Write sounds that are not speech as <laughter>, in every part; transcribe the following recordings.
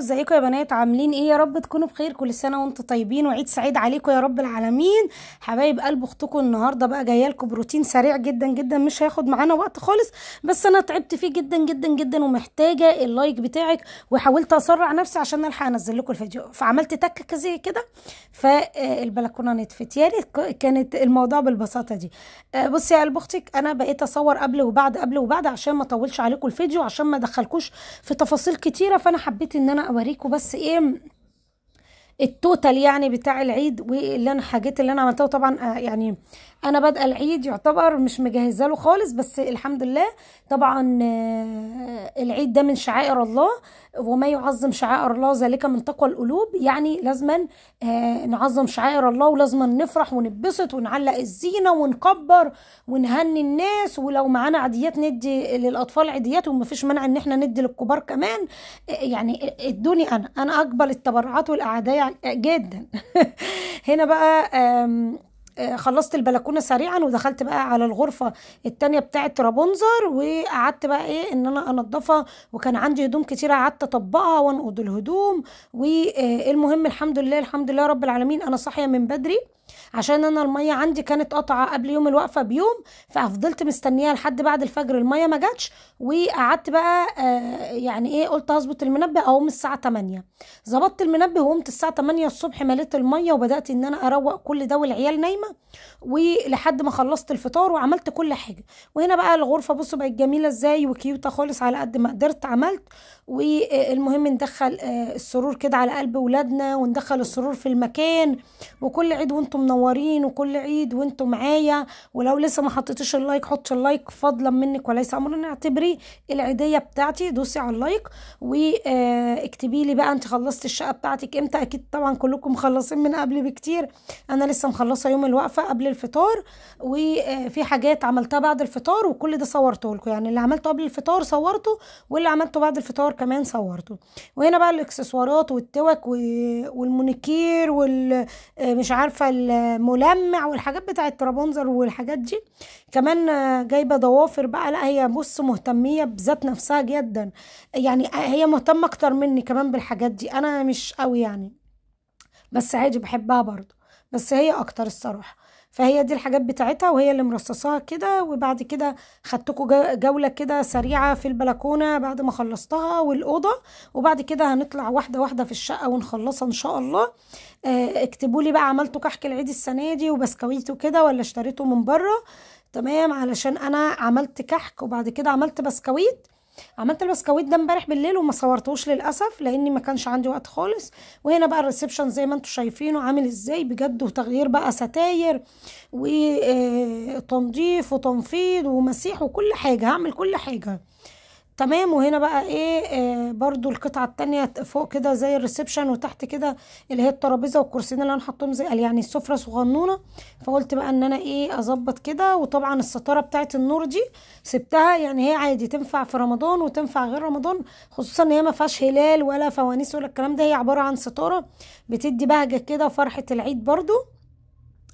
ازيكم يا بنات عاملين ايه يا رب تكونوا بخير كل سنه وانتم طيبين وعيد سعيد عليكم يا رب العالمين حبايب قلب اختكم النهارده بقى جايه لكم بروتين سريع جدا جدا مش هياخد معانا وقت خالص بس انا تعبت فيه جدا جدا جدا ومحتاجه اللايك بتاعك وحاولت اسرع نفسي عشان الحق انزل لكم الفيديو فعملت تكه زي كده فالبلكونه آه، نطفت يا ريت كانت الموضوع بالبساطه دي آه، بصي يا قلب اختك انا بقيت اصور قبل وبعد قبل وبعد عشان ما اطولش عليكم الفيديو عشان ما ادخلكوش في تفاصيل كتيره فانا حبيت ان انا اوريكم بس ايه التوتال يعني بتاع العيد واللي انا حاجات اللي انا عملتها طبعا آه، يعني انا بادئه العيد يعتبر مش مجهزه له خالص بس الحمد لله طبعا آه، العيد ده من شعائر الله وما يعظم شعائر الله ذلك من تقوى القلوب يعني لازما آه، نعظم شعائر الله ولازما نفرح ونتبسط ونعلق الزينه ونكبر ونهني الناس ولو معانا عديات ندي للاطفال عيديات ومفيش مانع ان احنا ندي للكبار كمان آه، يعني ادوني انا انا اقبل التبرعات والاعداء جدا <laughs> هنا بقى آه، خلصت البلكونه سريعا ودخلت بقى على الغرفه التانية بتاعت ترابونزر وقعدت بقى ايه ان انا انضفها وكان عندي هدوم كتيره قعدت اطبقها وانقض الهدوم والمهم آه، الحمد لله الحمد لله رب العالمين انا صاحيه من بدري عشان انا الميه عندي كانت قطعه قبل يوم الوقفه بيوم ففضلت مستنيها لحد بعد الفجر الميه ما جاتش وقعدت بقى آه يعني ايه قلت هظبط المنبه اقوم الساعه 8 ظبطت المنبه وقمت الساعه 8 الصبح مليت الميه وبدات ان انا اروق كل ده والعيال نايمه ولحد ما خلصت الفطار وعملت كل حاجه وهنا بقى الغرفه بصوا بقت جميله ازاي وكيوته خالص على قد ما قدرت عملت والمهم ندخل آه، السرور كده على قلب ولادنا وندخل السرور في المكان وكل عيد وانتم وانتم منورين وكل عيد وانتم معايا ولو لسه ما حطيتيش اللايك حطي اللايك فضلا منك وليس امرا اعتبري العيديه بتاعتي دوسي على اللايك واكتبي آه، لي بقى انت خلصتي الشقه بتاعتك امتى اكيد طبعا كلكم مخلصين من قبل بكتير انا لسه مخلصه يوم الوقفه قبل الفطار وفي آه، حاجات عملتها بعد الفطار وكل ده صورته لكم يعني اللي عملته قبل الفطار صورته واللي عملته بعد الفطار كمان صورته وهنا بقى الاكسسوارات والتوك والمونيكير ومش آه، عارفه الملمع والحاجات بتاعه طرابنزر والحاجات دي كمان جايبه ضوافر بقى لا هي بص مهتميه بذات نفسها جدا يعني هي مهتمه اكتر مني كمان بالحاجات دي انا مش قوي يعني بس عادي بحبها برضو بس هي اكتر الصراحه فهي دي الحاجات بتاعتها وهي اللي مرصصاها كده وبعد كده خدتكم جوله كده سريعه في البلكونه بعد ما خلصتها والاوضه وبعد كده هنطلع واحده واحده في الشقه ونخلصها ان شاء الله آه، اكتبوا لي بقى عملتوا كحك العيد السنه دي وبسكويت وكده ولا اشتريته من بره تمام علشان انا عملت كحك وبعد كده عملت بسكويت عملت البسكويت ده امبارح بالليل وما صورتهوش للاسف لاني ما كانش عندي وقت خالص وهنا بقى الريسبشن زي ما انتم شايفينه عامل ازاي بجد وتغيير بقى ستاير وتنظيف آه، وتنفيض ومسيح وكل حاجه هعمل كل حاجه تمام وهنا بقى ايه آه برضو القطعه التانية فوق كده زي الريسبشن وتحت كده اللي هي الترابيزه والكرسيين اللي انا حاطهم زي يعني السفره صغنونه فقلت بقى ان انا ايه اظبط كده وطبعا الستاره بتاعت النور دي سبتها يعني هي عادي تنفع في رمضان وتنفع غير رمضان خصوصا ان هي ما فيهاش هلال ولا فوانيس ولا الكلام ده هي عباره عن ستاره بتدي بهجه كده فرحه العيد برضو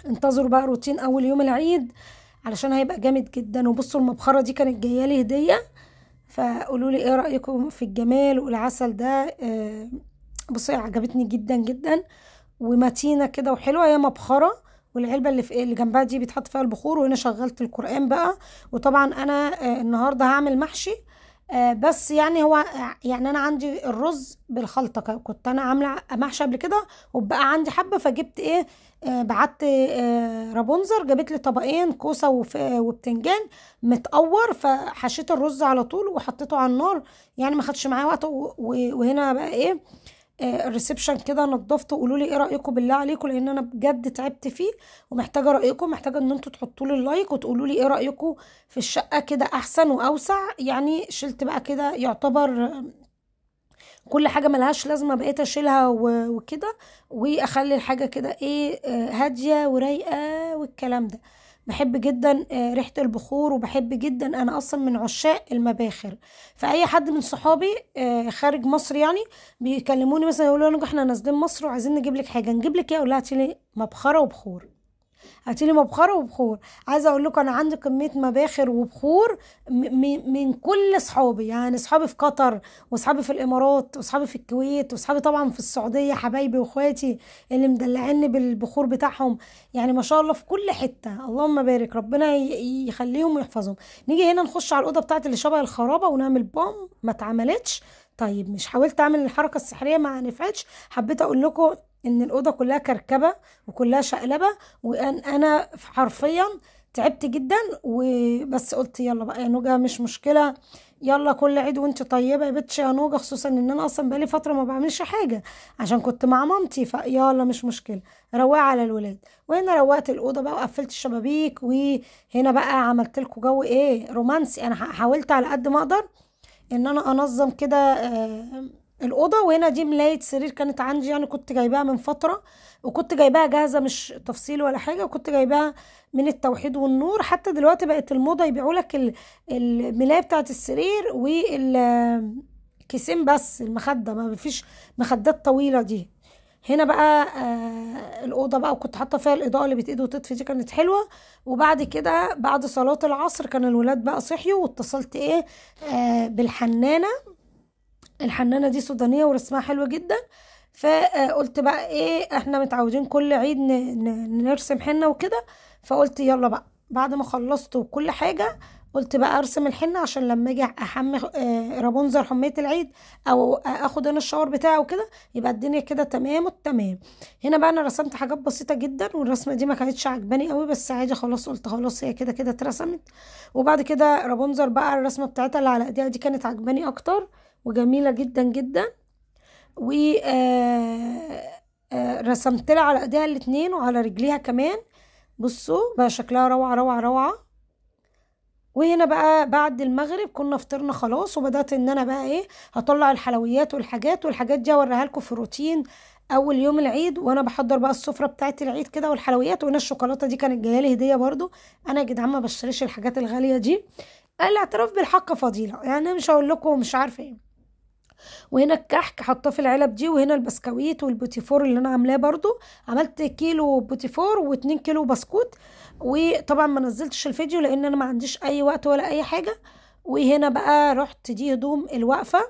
انتظروا بقى روتين اول يوم العيد علشان هيبقى جامد جدا وبصوا المبخره دي كانت جايه لي هديه فقولوا لي ايه رايكم في الجمال والعسل ده آه، بصي عجبتني جدا جدا ومتينه كده وحلوه هي مبخره والعلبه اللي في إيه، اللي جنبها دي بيتحط فيها البخور وهنا شغلت القران بقى وطبعا انا آه، النهارده هعمل محشي آه، بس يعني هو يعني انا عندي الرز بالخلطه كنت انا عامله محشي قبل كده وبقى عندي حبه فجبت ايه آه، بعت آه، رابونزر جابت لي طبقين كوسه وبتنجان متقور فحشيت الرز على طول وحطيته على النار يعني ما خدش معايا وقت وهنا بقى ايه آه، الريسبشن كده نضفته قولوا لي ايه رايكم بالله عليكم لان انا بجد تعبت فيه ومحتاجه رايكم محتاجه ان انتوا تحطوا لي اللايك وتقولوا لي ايه رايكم في الشقه كده احسن واوسع يعني شلت بقى كده يعتبر كل حاجه ملهاش لازمه بقيت اشيلها وكده واخلي الحاجه كده ايه آه، هاديه ورايقه والكلام ده بحب جدا آه، ريحة البخور وبحب جدا أنا أصلا من عشاق المباخر فأي حد من صحابي آه، خارج مصر يعني بيكلموني مثلا يقولوا لي احنا نازلين مصر وعايزين نجيب لك حاجة نجيب لك إيه أقول لها مبخرة وبخور هاتيلي مبخرة وبخور عايزة أقول لكم أنا عندي كمية مباخر وبخور من كل صحابي يعني صحابي في قطر وصحابي في الإمارات وصحابي في الكويت وصحابي طبعا في السعودية حبايبي وإخواتي اللي مدلعيني بالبخور بتاعهم يعني ما شاء الله في كل حتة اللهم بارك ربنا يخليهم ويحفظهم نيجي هنا نخش على الأوضة بتاعت اللي شبه الخرابة ونعمل بوم ما اتعملتش طيب مش حاولت اعمل الحركه السحريه ما نفعتش حبيت اقول لكم ان الاوضه كلها كركبه وكلها شقلبه وان انا حرفيا تعبت جدا وبس قلت يلا بقى يا نوجه مش مشكله يلا كل عيد وانت طيبه يا بتش يا نوجه خصوصا ان انا اصلا بقالي فتره ما بعملش حاجه عشان كنت مع مامتي فيلا مش مشكله روقه على الولاد وهنا روقت الاوضه بقى وقفلت الشبابيك وهنا بقى عملت لكم جو ايه رومانسي انا حاولت على قد ما اقدر ان انا انظم كده آه الاوضه وهنا دي ملايه سرير كانت عندي يعني كنت جايباها من فتره وكنت جايباها جاهزه مش تفصيل ولا حاجه وكنت جايباها من التوحيد والنور حتى دلوقتي بقت الموضه يبيعوا لك الملايه بتاعه السرير والكيسين بس المخده ما فيش مخدات طويله دي هنا بقى آه الاوضه بقى وكنت حاطه فيها الاضاءه اللي بتقيد وتطفي دي كانت حلوه وبعد كده بعد صلاه العصر كان الولاد بقى صحيوا واتصلت ايه آه بالحنانه الحنانه دي سودانيه ورسمها حلو جدا فقلت بقى ايه احنا متعودين كل عيد نرسم حنه وكده فقلت يلا بقى بعد ما خلصت وكل حاجه قلت بقى ارسم الحنه عشان لما اجي احمي آه، رابونزر حميه العيد او اخد انا الشاور بتاعه وكده يبقى الدنيا كده تمام التمام هنا بقى انا رسمت حاجات بسيطه جدا والرسمه دي ما كانتش عجباني قوي بس عادي خلاص قلت خلاص هي كده كده اترسمت وبعد كده رابونزر بقى الرسمه بتاعتها اللي على ايديها دي كانت عجباني اكتر وجميلة جدا جدا و آه، آه، رسمت لها على ايديها الاتنين وعلى رجليها كمان بصوا بقى شكلها روعة روعة روعة وهنا بقى بعد المغرب كنا فطرنا خلاص وبدات ان انا بقى ايه هطلع الحلويات والحاجات والحاجات دي اوريها لكم في روتين اول يوم العيد وانا بحضر بقى السفره بتاعه العيد كده والحلويات وانا الشوكولاته دي كانت جايه لي هديه برضو انا يا جدعان ما بشتريش الحاجات الغاليه دي الاعتراف بالحق فضيله يعني مش هقول لكم مش عارفه ايه وهنا الكحك حطاه في العلب دي وهنا البسكويت والبوتيفور اللي انا عاملاه برضو عملت كيلو بوتيفور واتنين كيلو بسكوت وطبعا ما نزلتش الفيديو لان انا ما عنديش اي وقت ولا اي حاجه وهنا بقى رحت دي هدوم الوقفه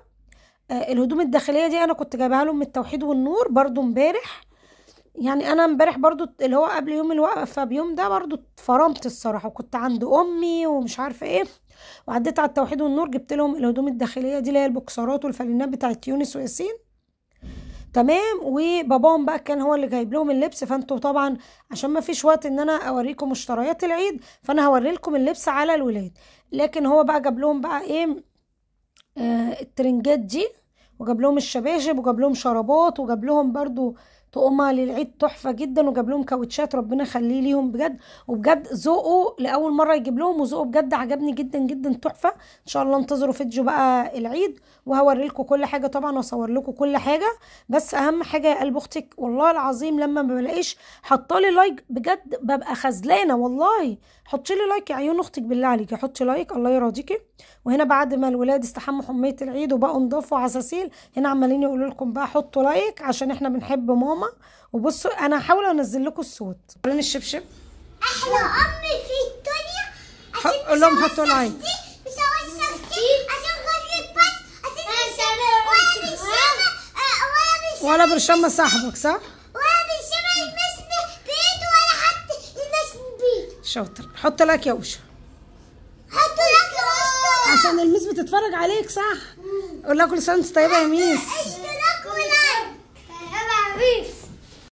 آه، الهدوم الداخليه دي انا كنت جايبها لهم من التوحيد والنور برضو امبارح يعني انا امبارح برضو اللي هو قبل يوم الوقفه بيوم ده برضو اتفرمت الصراحه وكنت عند امي ومش عارفه ايه وعديت على التوحيد والنور جبت لهم الهدوم الداخليه دي اللي هي البوكسرات والفلينات بتاعت يونس وياسين تمام وباباهم بقى كان هو اللي جايب لهم اللبس فانتوا طبعا عشان ما فيش وقت ان انا اوريكم مشتريات العيد فانا هوري لكم اللبس على الولاد لكن هو بقى جاب لهم بقى ايه آه الترنجات دي وجاب لهم الشباشب وجاب لهم شرابات وجاب لهم برضو آه علي للعيد تحفه جدا وجاب لهم كاوتشات ربنا يخليه ليهم بجد وبجد ذوقه لاول مره يجيب لهم وذوقه بجد عجبني جدا جدا تحفه ان شاء الله انتظروا فيديو بقى العيد وهوري لكم كل حاجه طبعا واصور لكم كل حاجه بس اهم حاجه يا قلب اختك والله العظيم لما ما بلاقيش حطالي لايك بجد ببقى خذلانه والله حطي لي لايك يا عيون اختك بالله عليكي حطي لايك الله يرضيكي وهنا بعد ما الولاد استحموا حميه العيد وبقوا نضافوا عساسيل هنا عمالين يقولوا لكم بقى حطوا لايك عشان احنا بنحب ماما ماما وبصوا انا هحاول انزل لكم الصوت قولين الشبشب احلى ام في الدنيا عشان قول لهم حطوا لايك آه، ولا برشام صاحبك صح؟ ولا برشام يلمسني بيد ولا حد يلمسني بيد شاطر حط لك يا وشا حط لك يا وشا عشان الميس بتتفرج عليك صح؟ قول لها كل سنه وانت طيبه يا ميس